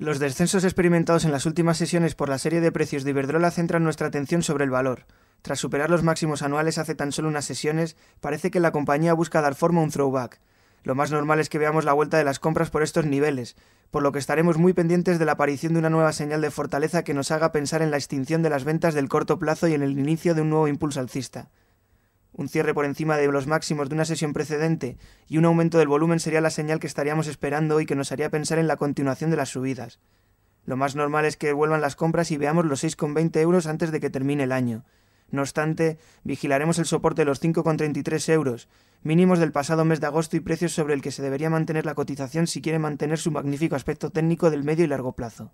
Los descensos experimentados en las últimas sesiones por la serie de precios de Iberdrola centran nuestra atención sobre el valor. Tras superar los máximos anuales hace tan solo unas sesiones, parece que la compañía busca dar forma a un throwback. Lo más normal es que veamos la vuelta de las compras por estos niveles, por lo que estaremos muy pendientes de la aparición de una nueva señal de fortaleza que nos haga pensar en la extinción de las ventas del corto plazo y en el inicio de un nuevo impulso alcista un cierre por encima de los máximos de una sesión precedente y un aumento del volumen sería la señal que estaríamos esperando y que nos haría pensar en la continuación de las subidas. Lo más normal es que vuelvan las compras y veamos los 6,20 euros antes de que termine el año. No obstante, vigilaremos el soporte de los 5,33 euros, mínimos del pasado mes de agosto y precios sobre el que se debería mantener la cotización si quiere mantener su magnífico aspecto técnico del medio y largo plazo.